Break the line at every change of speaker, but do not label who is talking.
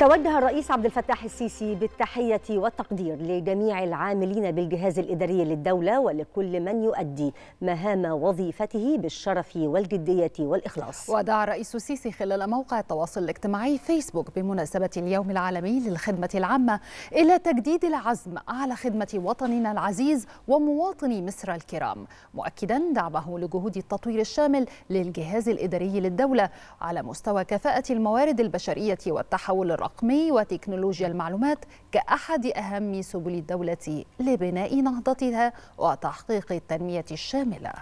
توجه الرئيس عبد الفتاح السيسي بالتحية والتقدير لجميع العاملين بالجهاز الإداري للدولة ولكل من يؤدي مهام وظيفته بالشرف والجدية والإخلاص ودعا
الرئيس السيسي خلال موقع التواصل الاجتماعي فيسبوك بمناسبة اليوم العالمي للخدمة العامة إلى تجديد العزم على خدمة وطننا العزيز ومواطني مصر الكرام مؤكدا دعمه لجهود التطوير الشامل للجهاز الإداري للدولة على مستوى كفاءة الموارد البشرية والتحول الرقمي الرقمي وتكنولوجيا المعلومات كأحد أهم سبل الدولة لبناء نهضتها وتحقيق التنمية الشاملة